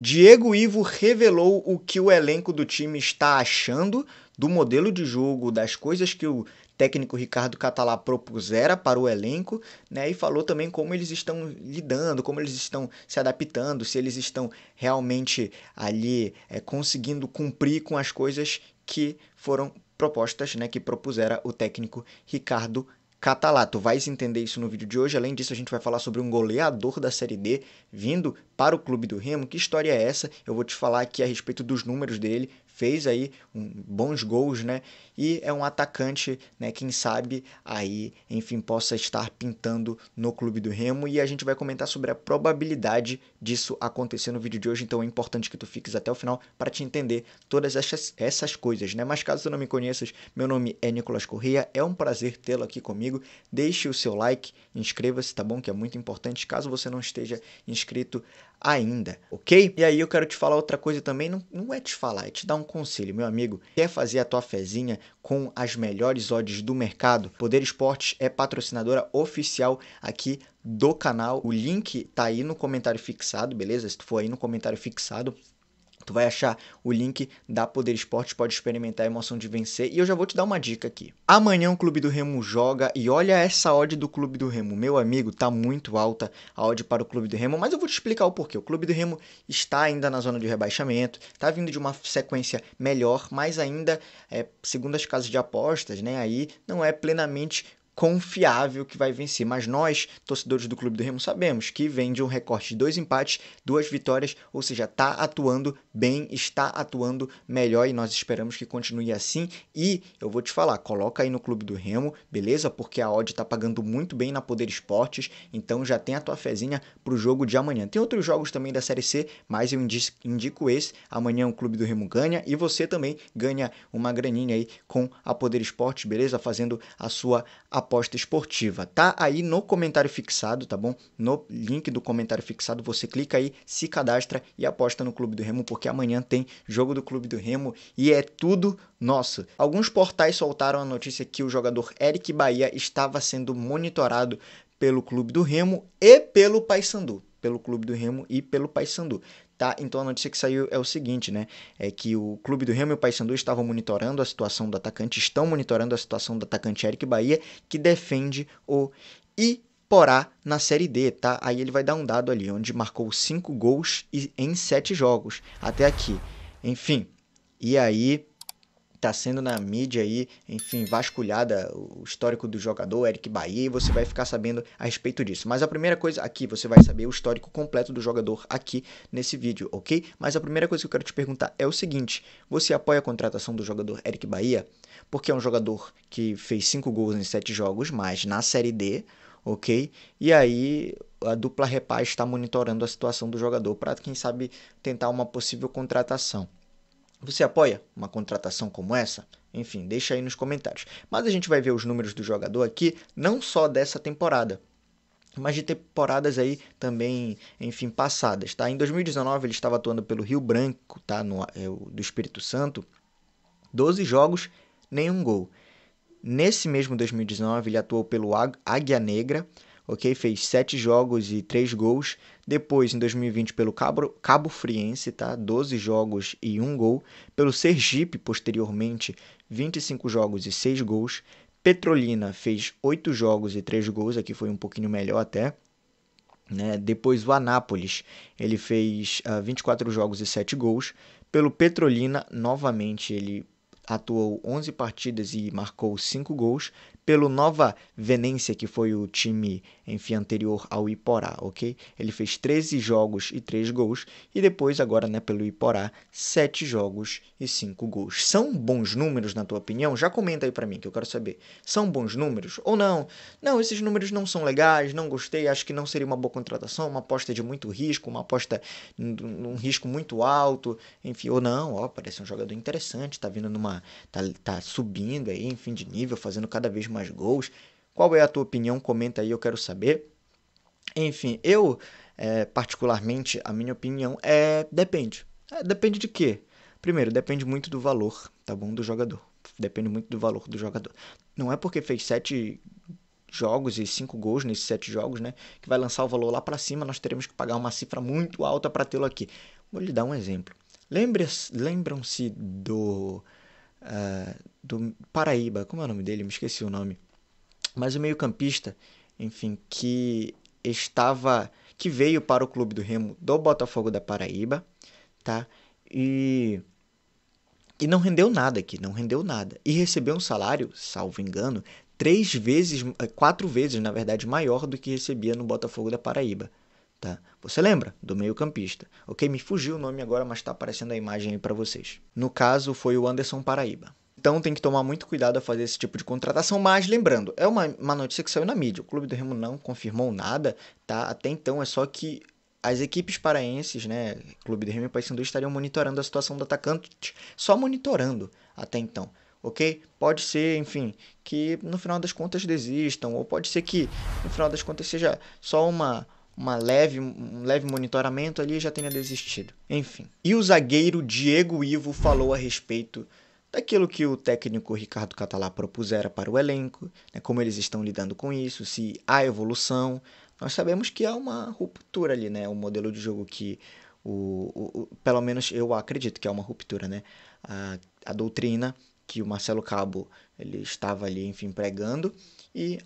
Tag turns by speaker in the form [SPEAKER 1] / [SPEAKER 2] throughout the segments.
[SPEAKER 1] Diego Ivo revelou o que o elenco do time está achando do modelo de jogo, das coisas que o técnico Ricardo Catalá propusera para o elenco, né? E falou também como eles estão lidando, como eles estão se adaptando, se eles estão realmente ali é, conseguindo cumprir com as coisas que foram propostas, né? Que propusera o técnico Ricardo Catalá, tu vais entender isso no vídeo de hoje. Além disso, a gente vai falar sobre um goleador da Série D vindo para o clube do Remo. Que história é essa? Eu vou te falar aqui a respeito dos números dele fez aí um, bons gols, né? E é um atacante, né? Quem sabe aí, enfim, possa estar pintando no clube do Remo e a gente vai comentar sobre a probabilidade disso acontecer no vídeo de hoje. Então é importante que tu fiques até o final para te entender todas essas, essas coisas, né? Mas caso tu não me conheças, meu nome é Nicolas Correia, é um prazer tê-lo aqui comigo. Deixe o seu like, inscreva-se, tá bom? Que é muito importante. Caso você não esteja inscrito, ainda, ok? E aí eu quero te falar outra coisa também, não, não é te falar, é te dar um conselho, meu amigo. Quer fazer a tua fezinha com as melhores odds do mercado? Poder Esportes é patrocinadora oficial aqui do canal. O link tá aí no comentário fixado, beleza? Se tu for aí no comentário fixado, Tu vai achar o link da Poder Esportes, pode experimentar a emoção de vencer. E eu já vou te dar uma dica aqui. Amanhã o Clube do Remo joga e olha essa odd do Clube do Remo. Meu amigo, tá muito alta a odd para o Clube do Remo, mas eu vou te explicar o porquê. O Clube do Remo está ainda na zona de rebaixamento, tá vindo de uma sequência melhor, mas ainda, é, segundo as casas de apostas, né, aí não é plenamente confiável que vai vencer. Mas nós, torcedores do Clube do Remo, sabemos que vem de um recorte de dois empates, duas vitórias, ou seja, está atuando bem, está atuando melhor e nós esperamos que continue assim. E eu vou te falar, coloca aí no Clube do Remo, beleza? Porque a odd está pagando muito bem na Poder Esportes, então já tem a tua fezinha para o jogo de amanhã. Tem outros jogos também da Série C, mas eu indico esse. Amanhã o Clube do Remo ganha e você também ganha uma graninha aí com a Poder Esportes, beleza? Fazendo a sua aposta aposta esportiva. Tá aí no comentário fixado, tá bom? No link do comentário fixado, você clica aí, se cadastra e aposta no Clube do Remo, porque amanhã tem jogo do Clube do Remo e é tudo nosso. Alguns portais soltaram a notícia que o jogador Eric Bahia estava sendo monitorado pelo Clube do Remo e pelo Paysandu. Pelo Clube do Remo e pelo Paysandu. Tá? Então a notícia que saiu é o seguinte, né? É que o clube do Remo e o Paysandu estavam monitorando a situação do atacante, estão monitorando a situação do atacante Eric Bahia, que defende o Iporá na Série D, tá? Aí ele vai dar um dado ali, onde marcou 5 gols em 7 jogos até aqui. Enfim, e aí está sendo na mídia aí, enfim, vasculhada o histórico do jogador Eric Bahia e você vai ficar sabendo a respeito disso. Mas a primeira coisa aqui, você vai saber o histórico completo do jogador aqui nesse vídeo, ok? Mas a primeira coisa que eu quero te perguntar é o seguinte, você apoia a contratação do jogador Eric Bahia? Porque é um jogador que fez 5 gols em 7 jogos, mas na Série D, ok? E aí a dupla Repá está monitorando a situação do jogador para, quem sabe, tentar uma possível contratação. Você apoia uma contratação como essa? Enfim, deixa aí nos comentários. Mas a gente vai ver os números do jogador aqui, não só dessa temporada, mas de temporadas aí também, enfim, passadas, tá? Em 2019 ele estava atuando pelo Rio Branco, tá? No, é, do Espírito Santo, 12 jogos, nenhum gol. Nesse mesmo 2019 ele atuou pelo Águia Negra, ok? Fez sete jogos e três gols. Depois, em 2020, pelo Cabo, Cabo Friense, tá? 12 jogos e um gol. Pelo Sergipe, posteriormente, 25 jogos e seis gols. Petrolina fez oito jogos e três gols, aqui foi um pouquinho melhor até. Né? Depois o Anápolis, ele fez uh, ah, 24 jogos e 7 gols. Pelo Petrolina, novamente, ele atuou 11 partidas e marcou 5 gols pelo Nova Venência, que foi o time, enfim, anterior ao Iporá, ok? Ele fez 13 jogos e 3 gols, e depois, agora, né, pelo Iporá, 7 jogos e 5 gols. São bons números, na tua opinião? Já comenta aí para mim, que eu quero saber. São bons números ou não? Não, esses números não são legais, não gostei, acho que não seria uma boa contratação, uma aposta de muito risco, uma aposta num risco muito alto, enfim, ou não, ó, parece um jogador interessante, tá vindo numa. tá, tá subindo aí, enfim, de nível, fazendo cada vez mais mais gols. Qual é a tua opinião? Comenta aí, eu quero saber. Enfim, eu, é, particularmente, a minha opinião é. Depende. É, depende de quê? Primeiro, depende muito do valor, tá bom? Do jogador. Depende muito do valor do jogador. Não é porque fez sete jogos e cinco gols nesses sete jogos, né? Que vai lançar o valor lá para cima, nós teremos que pagar uma cifra muito alta para tê-lo aqui. Vou lhe dar um exemplo. Lembram-se do uh, do Paraíba, como é o nome dele? Me esqueci o nome. Mas o meio-campista, enfim, que estava que veio para o clube do Remo do Botafogo da Paraíba, tá? E e não rendeu nada aqui, não rendeu nada. E recebeu um salário, salvo engano, três vezes, quatro vezes, na verdade, maior do que recebia no Botafogo da Paraíba, Tá? Você lembra do meio-campista? Ok, me fugiu o nome agora, mas está aparecendo a imagem aí para vocês. No caso, foi o Anderson Paraíba. Então tem que tomar muito cuidado a fazer esse tipo de contratação, mas lembrando, é uma, uma notícia que saiu na mídia. O Clube do Remo não confirmou nada, tá? Até então é só que as equipes paraenses, né, Clube do Remo e Paysandu estariam monitorando a situação do atacante, só monitorando até então, ok? Pode ser, enfim, que no final das contas desistam, ou pode ser que no final das contas seja só uma uma leve, um leve monitoramento ali já tenha desistido. Enfim. E o zagueiro Diego Ivo falou a respeito daquilo que o técnico Ricardo Catalá propusera para o elenco, né, como eles estão lidando com isso, se há evolução. Nós sabemos que há uma ruptura ali, né? O modelo de jogo que o, o, o, pelo menos eu acredito que é uma ruptura, né? A, a doutrina que o Marcelo Cabo ele estava ali, enfim, pregando e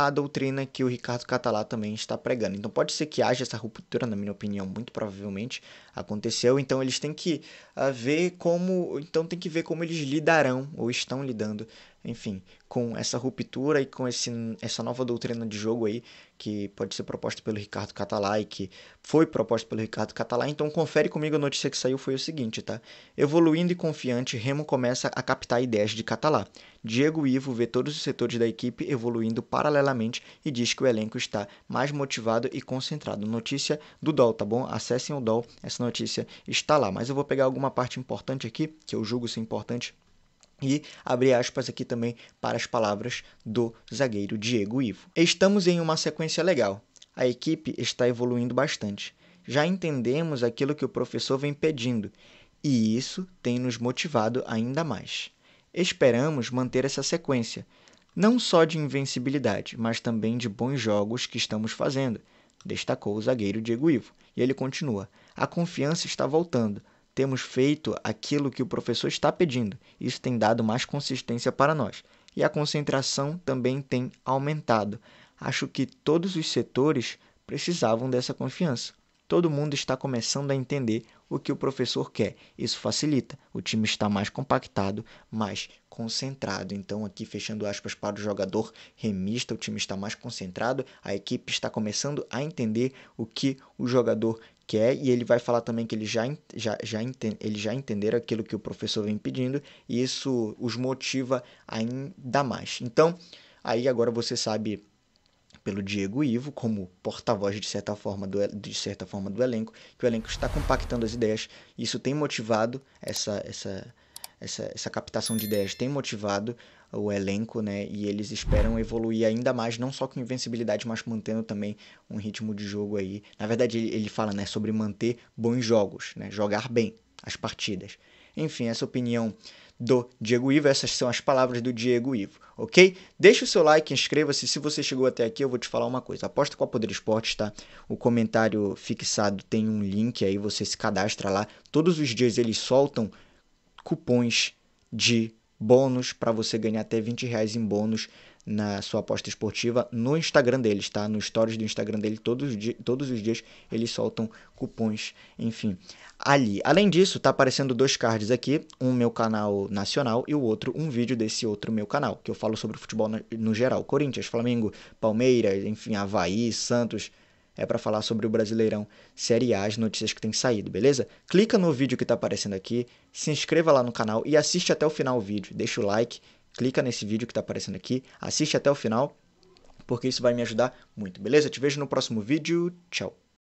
[SPEAKER 1] a doutrina que o Ricardo Catalá também está pregando. Então pode ser que haja essa ruptura, na minha opinião, muito provavelmente aconteceu. Então eles têm que ah, ver como, então tem que ver como eles lidarão ou estão lidando enfim, com essa ruptura e com esse, essa nova doutrina de jogo aí, que pode ser proposta pelo Ricardo Catalá e que foi proposta pelo Ricardo Catalá. Então, confere comigo a notícia que saiu foi o seguinte, tá? Evoluindo e confiante, Remo começa a captar ideias de Catalá. Diego Ivo vê todos os setores da equipe evoluindo paralelamente e diz que o elenco está mais motivado e concentrado. Notícia do DOL, tá bom? Acessem o DOL, essa notícia está lá. Mas eu vou pegar alguma parte importante aqui, que eu julgo ser importante e abrir aspas aqui também para as palavras do zagueiro Diego Ivo. Estamos em uma sequência legal. A equipe está evoluindo bastante. Já entendemos aquilo que o professor vem pedindo e isso tem nos motivado ainda mais. Esperamos manter essa sequência, não só de invencibilidade, mas também de bons jogos que estamos fazendo, destacou o zagueiro Diego Ivo. E ele continua: a confiança está voltando temos feito aquilo que o professor está pedindo. Isso tem dado mais consistência para nós. E a concentração também tem aumentado. Acho que todos os setores precisavam dessa confiança. Todo mundo está começando a entender o que o professor quer. Isso facilita. O time está mais compactado, mais concentrado. Então, aqui fechando aspas para o jogador remista, o time está mais concentrado, a equipe está começando a entender o que o jogador quer e ele vai falar também que ele já, já, já, entende, ele já entender aquilo que o professor vem pedindo e isso os motiva ainda mais. Então, aí agora você sabe pelo Diego Ivo como porta-voz de certa forma do de certa forma do elenco, que o elenco está compactando as ideias, isso tem motivado essa essa essa, essa captação de ideias tem motivado o elenco, né? E eles esperam evoluir ainda mais, não só com invencibilidade, mas mantendo também um ritmo de jogo aí. Na verdade, ele, ele fala, né, sobre manter bons jogos, né? Jogar bem as partidas. Enfim, essa opinião do Diego Ivo, essas são as palavras do Diego Ivo, ok? Deixa o seu like, inscreva-se. Se você chegou até aqui, eu vou te falar uma coisa. Aposta com a Poder Esportes, tá? O comentário fixado tem um link aí, você se cadastra lá. Todos os dias eles soltam cupons de bônus para você ganhar até 20 reais em bônus na sua aposta esportiva no Instagram deles, tá? No stories do Instagram dele, todos, os todos os dias eles soltam cupons, enfim, ali. Além disso, tá aparecendo dois cards aqui, um meu canal nacional e o outro um vídeo desse outro meu canal, que eu falo sobre futebol no, no geral, Corinthians, Flamengo, Palmeiras, enfim, Havaí, Santos, é para falar sobre o Brasileirão Série A, as notícias que tem saído, beleza? Clica no vídeo que está aparecendo aqui, se inscreva lá no canal e assiste até o final o vídeo. Deixa o like, clica nesse vídeo que está aparecendo aqui, assiste até o final, porque isso vai me ajudar muito, beleza? Te vejo no próximo vídeo, tchau!